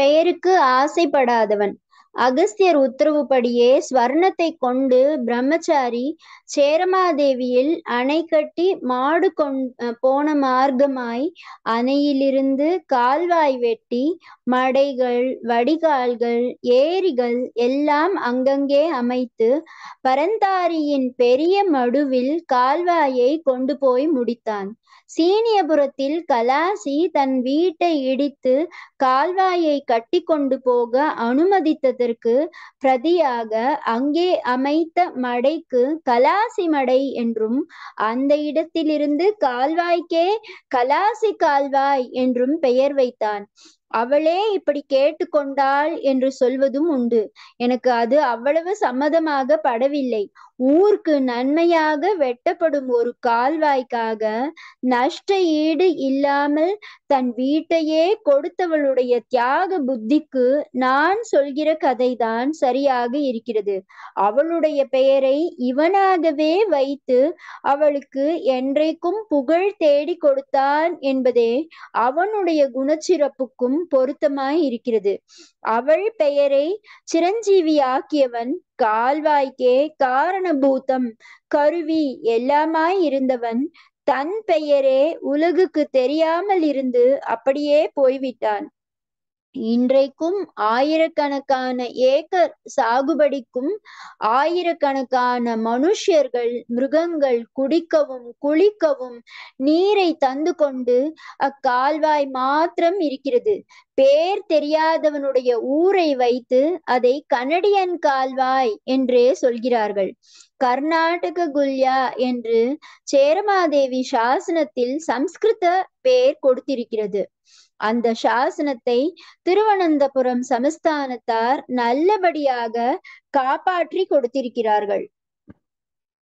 பெயருக்கு ஆசைப்படாதவன் அகஸ்தியர் உத்தரவுப்படியே ஸ்வர்ணத்தை கொண்டு பிரம்மச்சாரி சேரமாதேவியில் அணை கட்டி மாடு கொண் போன மார்க்கமாய் அணையிலிருந்து கால்வாய் வெட்டி மடைகள் வடிகால்கள் ஏரிகள் எல்லாம் அங்கங்கே அமைத்து பரந்தாரியின் பெரிய மடுவில் கால்வாயை கொண்டு போய் முடித்தான் சீனியபுரத்தில் கலாசி தன் வீட்டை இடித்து கால்வாயை கட்டி கொண்டு போக அனுமதித்தது அதற்கு பிரதியாக அங்கே அமைத்த மடைக்கு கலாசி மடை என்றும் அந்த இடத்திலிருந்து கால்வாய்க்கே கலாசி கால்வாய் என்றும் பெயர் வைத்தான் அவளே இப்படி கேட்டுக்கொண்டாள் என்று சொல்வதும் உண்டு எனக்கு அது அவ்வளவு சம்மதமாக படவில்லை ஊருக்கு நன்மையாக வெட்டப்படும் ஒரு கால்வாய்க்காக நஷ்ட ஈடு இல்லாமல் தன் வீட்டையே கொடுத்தவளுடைய தியாக புத்திக்கு நான் சொல்கிற கதைதான் சரியாக இருக்கிறது அவளுடைய பெயரை இவனாகவே வைத்து அவளுக்கு என்றைக்கும் புகழ் தேடி கொடுத்தான் என்பதே அவனுடைய குணச்சிறப்புக்கும் பொருத்தமாய் இருக்கிறது அவள் பெயரை சிரஞ்சீவியாக்கியவன் கால்வாய்க்கே காரணபூதம் கருவி எல்லாமாய் இருந்தவன் தன் பெயரே உலகுக்கு தெரியாமல் இருந்து அப்படியே போய்விட்டான் இன்றைக்கும் ஆயிரக்கணக்கான ஏக்கர் சாகுபடிக்கும் ஆயிரக்கணக்கான மனுஷர்கள் மிருகங்கள் குடிக்கவும் குளிக்கவும் நீரை தந்து கொண்டு அக்கால்வாய் மாத்திரம் இருக்கிறது பேர் தெரியாதவனுடைய ஊரை வைத்து அதை கனடியன் கால்வாய் என்றே சொல்கிறார்கள் கர்நாடக குல்யா என்று சேரமாதேவி சாசனத்தில் சம்ஸ்கிருத பெயர் கொடுத்திருக்கிறது அந்த சாசனத்தை திருவனந்தபுரம் சமஸ்தானத்தார் நல்லபடியாக காப்பாற்றி கொடுத்திருக்கிறார்கள்